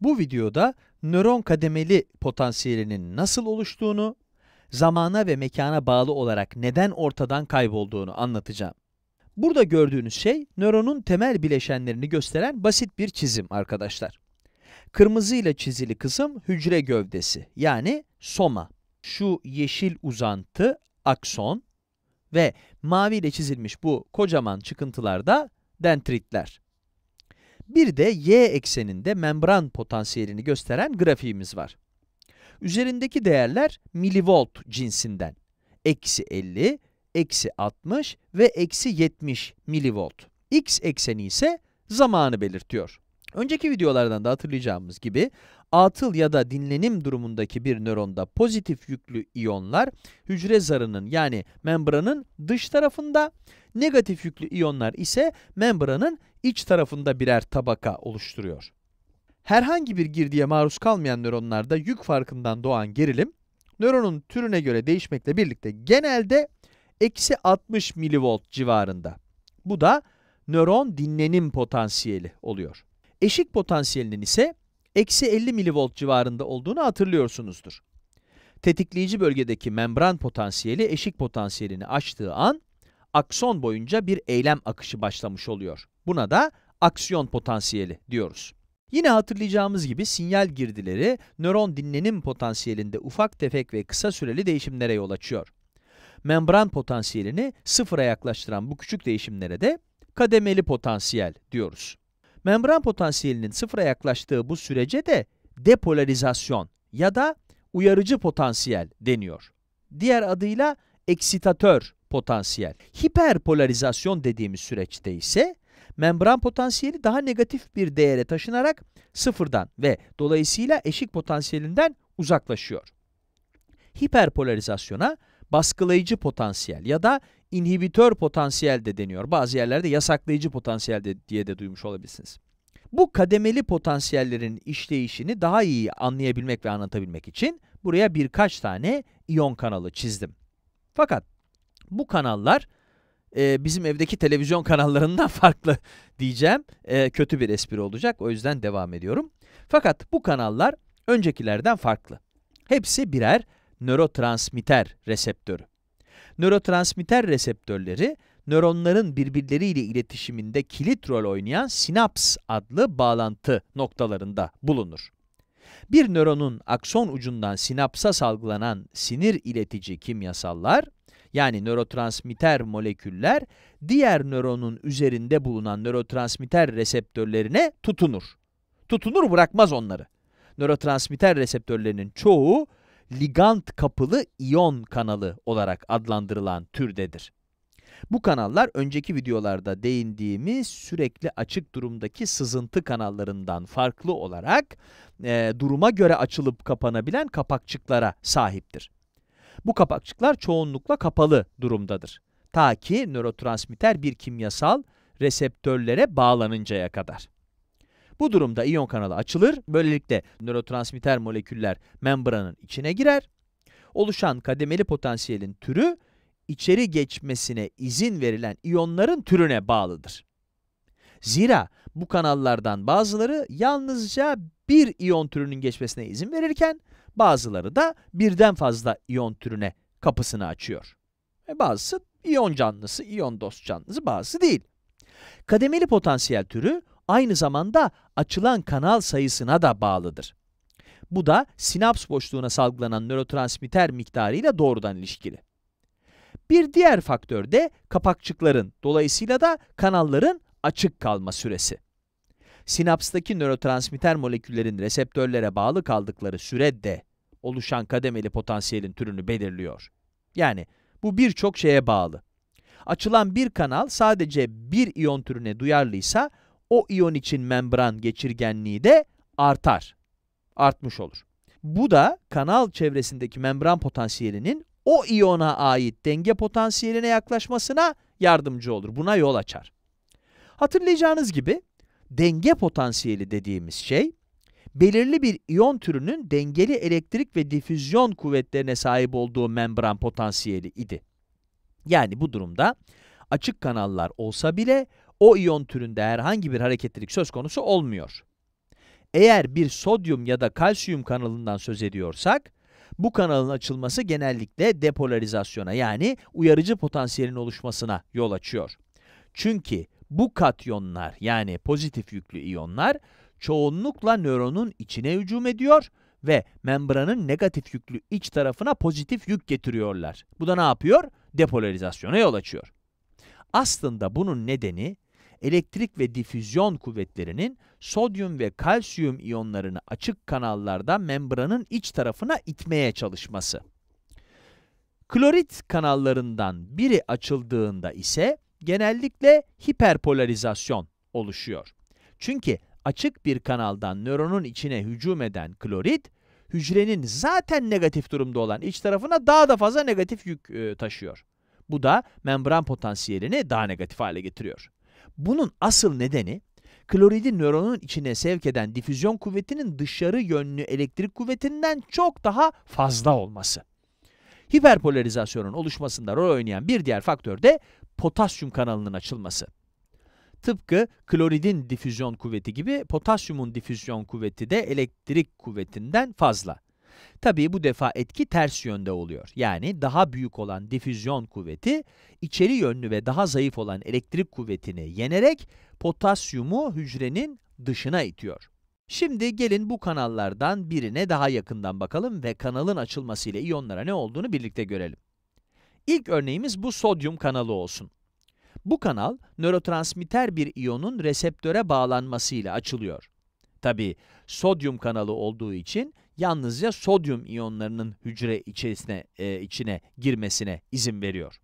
Bu videoda nöron kademeli potansiyelinin nasıl oluştuğunu, zamana ve mekana bağlı olarak neden ortadan kaybolduğunu anlatacağım. Burada gördüğünüz şey, nöronun temel bileşenlerini gösteren basit bir çizim arkadaşlar. Kırmızı ile çizili kısım hücre gövdesi, yani soma. Şu yeşil uzantı akson ve mavi ile çizilmiş bu kocaman çıkıntılar da dendritler. Bir de y ekseninde membran potansiyelini gösteren grafiğimiz var. Üzerindeki değerler milivolt cinsinden. Eksi 50, eksi 60 ve eksi 70 milivolt. X ekseni ise zamanı belirtiyor. Önceki videolardan da hatırlayacağımız gibi atıl ya da dinlenim durumundaki bir nöronda pozitif yüklü iyonlar hücre zarının yani membranın dış tarafında, negatif yüklü iyonlar ise membranın iç tarafında birer tabaka oluşturuyor. Herhangi bir girdiye maruz kalmayan nöronlarda yük farkından doğan gerilim, nöronun türüne göre değişmekle birlikte genelde eksi 60 milivolt civarında. Bu da nöron dinlenim potansiyeli oluyor. Eşik potansiyelinin ise eksi 50 milivolt civarında olduğunu hatırlıyorsunuzdur. Tetikleyici bölgedeki membran potansiyeli eşik potansiyelini aştığı an, akson boyunca bir eylem akışı başlamış oluyor. Buna da aksiyon potansiyeli diyoruz. Yine hatırlayacağımız gibi sinyal girdileri nöron dinlenim potansiyelinde ufak tefek ve kısa süreli değişimlere yol açıyor. Membran potansiyelini sıfıra yaklaştıran bu küçük değişimlere de kademeli potansiyel diyoruz. Membran potansiyelinin sıfıra yaklaştığı bu sürece de depolarizasyon ya da uyarıcı potansiyel deniyor. Diğer adıyla eksitatör potansiyel. Hiperpolarizasyon dediğimiz süreçte ise membran potansiyeli daha negatif bir değere taşınarak sıfırdan ve dolayısıyla eşik potansiyelinden uzaklaşıyor. Hiperpolarizasyona baskılayıcı potansiyel ya da inhibitör potansiyel de deniyor. Bazı yerlerde yasaklayıcı potansiyel de, diye de duymuş olabilirsiniz. Bu kademeli potansiyellerin işleyişini daha iyi anlayabilmek ve anlatabilmek için buraya birkaç tane iyon kanalı çizdim. Fakat bu kanallar e, bizim evdeki televizyon kanallarından farklı diyeceğim. E, kötü bir espri olacak o yüzden devam ediyorum. Fakat bu kanallar öncekilerden farklı. Hepsi birer nörotransmitter reseptörü. Nörotransmitter reseptörleri, nöronların birbirleriyle iletişiminde kilit rol oynayan sinaps adlı bağlantı noktalarında bulunur. Bir nöronun akson ucundan sinapsa salgılanan sinir iletici kimyasallar, yani nörotransmitter moleküller, diğer nöronun üzerinde bulunan nörotransmitter reseptörlerine tutunur. Tutunur bırakmaz onları. Nörotransmitter reseptörlerinin çoğu ligand kapılı iyon kanalı olarak adlandırılan türdedir. Bu kanallar önceki videolarda değindiğimiz sürekli açık durumdaki sızıntı kanallarından farklı olarak e, duruma göre açılıp kapanabilen kapakçıklara sahiptir. Bu kapakçıklar çoğunlukla kapalı durumdadır. Ta ki nörotransmitter bir kimyasal reseptörlere bağlanıncaya kadar. Bu durumda iyon kanalı açılır. Böylelikle nörotransmitter moleküller membranın içine girer. Oluşan kademeli potansiyelin türü içeri geçmesine izin verilen iyonların türüne bağlıdır. Zira bu kanallardan bazıları yalnızca bir iyon türünün geçmesine izin verirken bazıları da birden fazla iyon türüne kapısını açıyor. E bazısı iyon canlısı, iyon dost canlısı, bazısı değil. Kademeli potansiyel türü aynı zamanda açılan kanal sayısına da bağlıdır. Bu da sinaps boşluğuna salgılanan nörotransmitter miktarıyla doğrudan ilişkili. Bir diğer faktör de kapakçıkların, dolayısıyla da kanalların açık kalma süresi. Sinapstaki nörotransmitter moleküllerin reseptörlere bağlı kaldıkları süre de oluşan kademeli potansiyelin türünü belirliyor. Yani bu birçok şeye bağlı. Açılan bir kanal sadece bir iyon türüne duyarlıysa, o iyon için membran geçirgenliği de artar. Artmış olur. Bu da kanal çevresindeki membran potansiyelinin o iyona ait denge potansiyeline yaklaşmasına yardımcı olur. Buna yol açar. Hatırlayacağınız gibi denge potansiyeli dediğimiz şey belirli bir iyon türünün dengeli elektrik ve difüzyon kuvvetlerine sahip olduğu membran potansiyeli idi. Yani bu durumda açık kanallar olsa bile o iyon türünde herhangi bir hareketlilik söz konusu olmuyor. Eğer bir sodyum ya da kalsiyum kanalından söz ediyorsak, bu kanalın açılması genellikle depolarizasyona yani uyarıcı potansiyelin oluşmasına yol açıyor. Çünkü bu katyonlar yani pozitif yüklü iyonlar çoğunlukla nöronun içine hücum ediyor ve membranın negatif yüklü iç tarafına pozitif yük getiriyorlar. Bu da ne yapıyor? Depolarizasyona yol açıyor. Aslında bunun nedeni elektrik ve difüzyon kuvvetlerinin sodyum ve kalsiyum iyonlarını açık kanallardan membranın iç tarafına itmeye çalışması. Klorit kanallarından biri açıldığında ise genellikle hiperpolarizasyon oluşuyor. Çünkü açık bir kanaldan nöronun içine hücum eden klorit, hücrenin zaten negatif durumda olan iç tarafına daha da fazla negatif yük e, taşıyor. Bu da membran potansiyelini daha negatif hale getiriyor. Bunun asıl nedeni kloridi nöronun içine sevk eden difüzyon kuvvetinin dışarı yönlü elektrik kuvvetinden çok daha fazla olması. Hiperpolarizasyonun oluşmasında rol oynayan bir diğer faktör de potasyum kanalının açılması. Tıpkı kloridin difüzyon kuvveti gibi potasyumun difüzyon kuvveti de elektrik kuvvetinden fazla. Tabii bu defa etki ters yönde oluyor. Yani daha büyük olan difüzyon kuvveti içeri yönlü ve daha zayıf olan elektrik kuvvetini yenerek potasyumu hücrenin dışına itiyor. Şimdi gelin bu kanallardan birine daha yakından bakalım ve kanalın açılmasıyla iyonlara ne olduğunu birlikte görelim. İlk örneğimiz bu sodyum kanalı olsun. Bu kanal, nörotransmitter bir iyonun reseptöre bağlanmasıyla açılıyor. Tabi sodyum kanalı olduğu için yalnızca sodyum iyonlarının hücre içerisine, e, içine girmesine izin veriyor.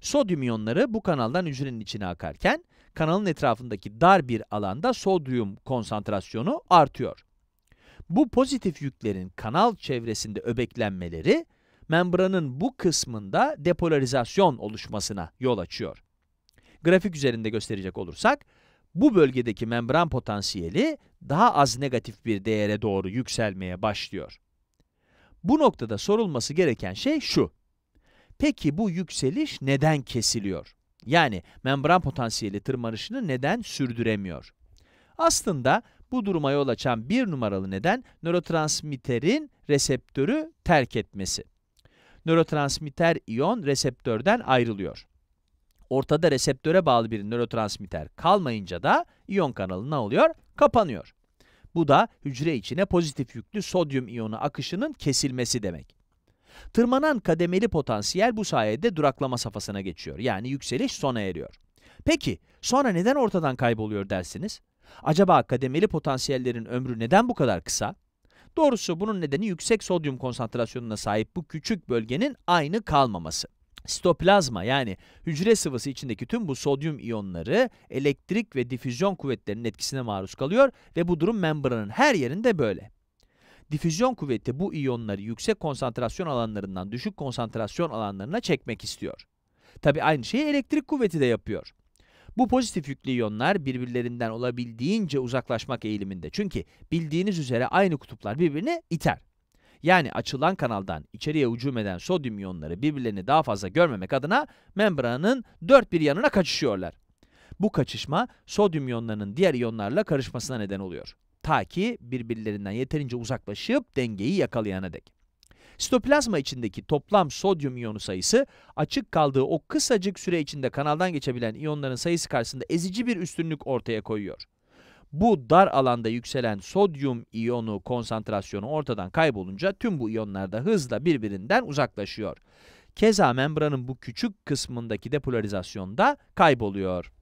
Sodyum iyonları bu kanaldan hücrenin içine akarken, kanalın etrafındaki dar bir alanda sodyum konsantrasyonu artıyor. Bu pozitif yüklerin kanal çevresinde öbeklenmeleri, membranın bu kısmında depolarizasyon oluşmasına yol açıyor. Grafik üzerinde gösterecek olursak, bu bölgedeki membran potansiyeli daha az negatif bir değere doğru yükselmeye başlıyor. Bu noktada sorulması gereken şey şu. Peki bu yükseliş neden kesiliyor? Yani membran potansiyeli tırmanışını neden sürdüremiyor? Aslında bu duruma yol açan bir numaralı neden nörotransmitterin reseptörü terk etmesi. Nörotransmitter iyon reseptörden ayrılıyor ortada reseptöre bağlı bir nörotransmitter kalmayınca da iyon kanalı ne oluyor? Kapanıyor. Bu da hücre içine pozitif yüklü sodyum iyonu akışının kesilmesi demek. Tırmanan kademeli potansiyel bu sayede duraklama safhasına geçiyor. Yani yükseliş sona eriyor. Peki sonra neden ortadan kayboluyor dersiniz? Acaba kademeli potansiyellerin ömrü neden bu kadar kısa? Doğrusu bunun nedeni yüksek sodyum konsantrasyonuna sahip bu küçük bölgenin aynı kalmaması. Sitoplazma yani hücre sıvısı içindeki tüm bu sodyum iyonları elektrik ve difüzyon kuvvetlerinin etkisine maruz kalıyor ve bu durum membranın her yerinde böyle. Difüzyon kuvveti bu iyonları yüksek konsantrasyon alanlarından düşük konsantrasyon alanlarına çekmek istiyor. Tabi aynı şeyi elektrik kuvveti de yapıyor. Bu pozitif yüklü iyonlar birbirlerinden olabildiğince uzaklaşmak eğiliminde. Çünkü bildiğiniz üzere aynı kutuplar birbirini iter. Yani açılan kanaldan içeriye hücum eden sodyum iyonları birbirlerini daha fazla görmemek adına membranın dört bir yanına kaçışıyorlar. Bu kaçışma sodyum iyonlarının diğer iyonlarla karışmasına neden oluyor. Ta ki birbirlerinden yeterince uzaklaşıp dengeyi yakalayana dek. Sitoplazma içindeki toplam sodyum iyonu sayısı açık kaldığı o kısacık süre içinde kanaldan geçebilen iyonların sayısı karşısında ezici bir üstünlük ortaya koyuyor. Bu dar alanda yükselen sodyum iyonu konsantrasyonu ortadan kaybolunca tüm bu iyonlar da hızla birbirinden uzaklaşıyor. Keza membranın bu küçük kısmındaki depolarizasyonda da kayboluyor.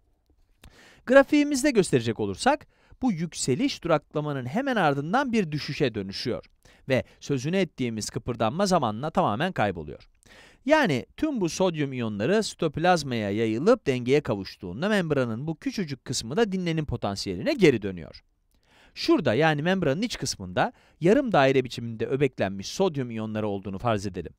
Grafiğimizde gösterecek olursak, bu yükseliş duraklamanın hemen ardından bir düşüşe dönüşüyor ve sözünü ettiğimiz kıpırdanma zamanla tamamen kayboluyor. Yani tüm bu sodyum iyonları sitoplazmaya yayılıp dengeye kavuştuğunda membranın bu küçücük kısmı da dinlenim potansiyeline geri dönüyor. Şurada yani membranın iç kısmında yarım daire biçiminde öbeklenmiş sodyum iyonları olduğunu farz edelim.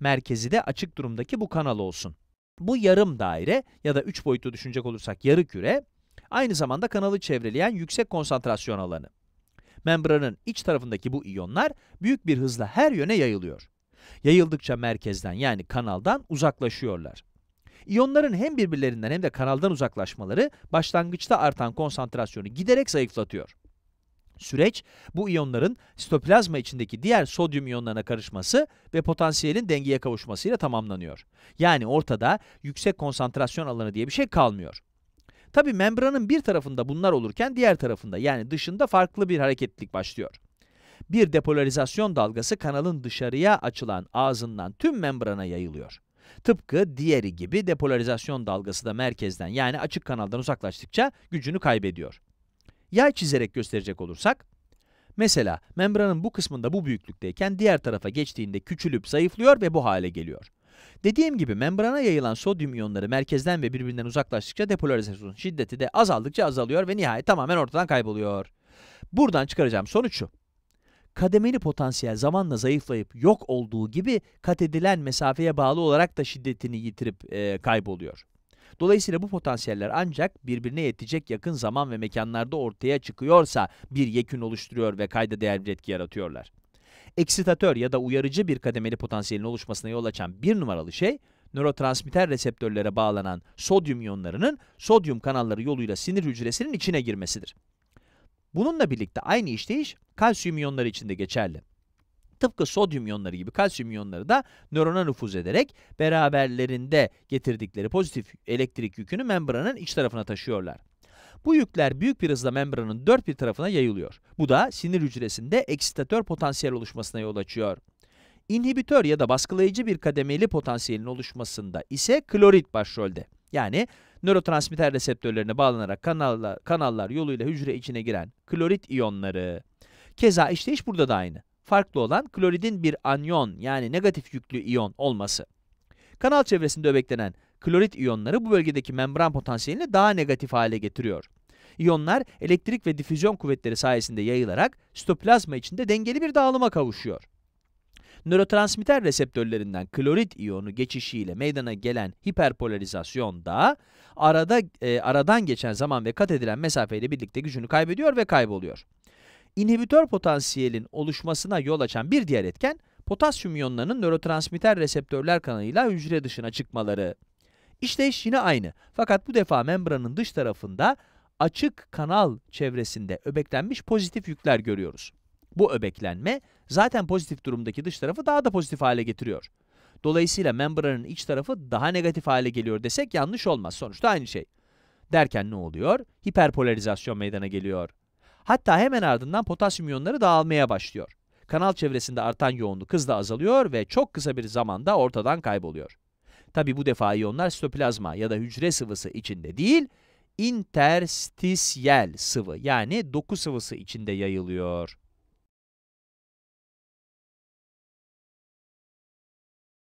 Merkezi de açık durumdaki bu kanal olsun. Bu yarım daire ya da 3 boyutlu düşünecek olursak yarı küre, aynı zamanda kanalı çevreleyen yüksek konsantrasyon alanı. Membranın iç tarafındaki bu iyonlar büyük bir hızla her yöne yayılıyor. Yayıldıkça merkezden yani kanaldan uzaklaşıyorlar. İyonların hem birbirlerinden hem de kanaldan uzaklaşmaları başlangıçta artan konsantrasyonu giderek zayıflatıyor. Süreç bu iyonların sitoplazma içindeki diğer sodyum iyonlarına karışması ve potansiyelin dengeye kavuşmasıyla tamamlanıyor. Yani ortada yüksek konsantrasyon alanı diye bir şey kalmıyor. Tabi membranın bir tarafında bunlar olurken diğer tarafında yani dışında farklı bir hareketlilik başlıyor. Bir depolarizasyon dalgası kanalın dışarıya açılan ağzından tüm membrana yayılıyor. Tıpkı diğeri gibi depolarizasyon dalgası da merkezden yani açık kanaldan uzaklaştıkça gücünü kaybediyor. Yay çizerek gösterecek olursak, mesela membranın bu kısmında bu büyüklükteyken diğer tarafa geçtiğinde küçülüp zayıflıyor ve bu hale geliyor. Dediğim gibi membrana yayılan sodyum iyonları merkezden ve birbirinden uzaklaştıkça depolarizasyon şiddeti de azaldıkça azalıyor ve nihayet tamamen ortadan kayboluyor. Buradan çıkaracağım sonuç şu kademeli potansiyel zamanla zayıflayıp yok olduğu gibi kat edilen mesafeye bağlı olarak da şiddetini yitirip e, kayboluyor. Dolayısıyla bu potansiyeller ancak birbirine yetecek yakın zaman ve mekanlarda ortaya çıkıyorsa bir yekün oluşturuyor ve kayda değer bir etki yaratıyorlar. Eksitatör ya da uyarıcı bir kademeli potansiyelin oluşmasına yol açan bir numaralı şey, nörotransmitter reseptörlere bağlanan sodyum iyonlarının sodyum kanalları yoluyla sinir hücresinin içine girmesidir. Bununla birlikte aynı işleyiş kalsiyum iyonları için de geçerli. Tıpkı sodyum iyonları gibi kalsiyum iyonları da nörona nüfuz ederek beraberlerinde getirdikleri pozitif elektrik yükünü membranın iç tarafına taşıyorlar. Bu yükler büyük bir hızla membranın dört bir tarafına yayılıyor. Bu da sinir hücresinde eksitatör potansiyel oluşmasına yol açıyor. İnhibitör ya da baskılayıcı bir kademeli potansiyelin oluşmasında ise klorit başrolde. Yani nörotransmitter reseptörlerine bağlanarak kanalla, kanallar yoluyla hücre içine giren klorit iyonları. Keza işte iş burada da aynı. Farklı olan kloridin bir anyon yani negatif yüklü iyon olması. Kanal çevresinde öbeklenen klorit iyonları bu bölgedeki membran potansiyelini daha negatif hale getiriyor. İyonlar elektrik ve difüzyon kuvvetleri sayesinde yayılarak sitoplazma içinde dengeli bir dağılıma kavuşuyor nörotransmitter reseptörlerinden klorit iyonu geçişiyle meydana gelen hiperpolarizasyon arada, e, aradan geçen zaman ve kat edilen mesafeyle birlikte gücünü kaybediyor ve kayboluyor. İnhibitör potansiyelin oluşmasına yol açan bir diğer etken potasyum iyonlarının nörotransmitter reseptörler kanalıyla hücre dışına çıkmaları. İşte iş yine aynı fakat bu defa membranın dış tarafında açık kanal çevresinde öbeklenmiş pozitif yükler görüyoruz. Bu öbeklenme zaten pozitif durumdaki dış tarafı daha da pozitif hale getiriyor. Dolayısıyla membranın iç tarafı daha negatif hale geliyor desek yanlış olmaz. Sonuçta aynı şey. Derken ne oluyor? Hiperpolarizasyon meydana geliyor. Hatta hemen ardından potasyum iyonları dağılmaya başlıyor. Kanal çevresinde artan yoğunluk hızla azalıyor ve çok kısa bir zamanda ortadan kayboluyor. Tabi bu defa iyonlar sitoplazma ya da hücre sıvısı içinde değil, interstisyel sıvı yani doku sıvısı içinde yayılıyor.